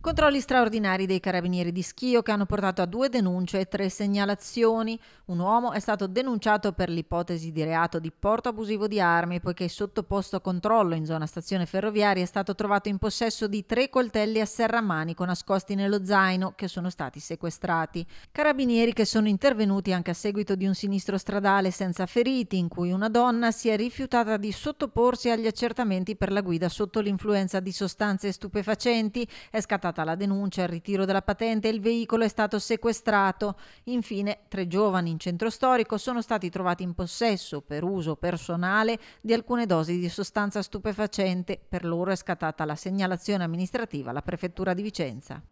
Controlli straordinari dei carabinieri di Schio che hanno portato a due denunce e tre segnalazioni. Un uomo è stato denunciato per l'ipotesi di reato di porto abusivo di armi poiché sottoposto a controllo in zona stazione ferroviaria è stato trovato in possesso di tre coltelli a serramanico nascosti nello zaino che sono stati sequestrati. Carabinieri che sono intervenuti anche a seguito di un sinistro stradale senza feriti in cui una donna si è rifiutata di sottoporsi agli accertamenti per la guida sotto l'influenza di sostanze stupefacenti, è scattata stata la denuncia, il ritiro della patente, e il veicolo è stato sequestrato. Infine, tre giovani in centro storico sono stati trovati in possesso per uso personale di alcune dosi di sostanza stupefacente. Per loro è scattata la segnalazione amministrativa alla prefettura di Vicenza.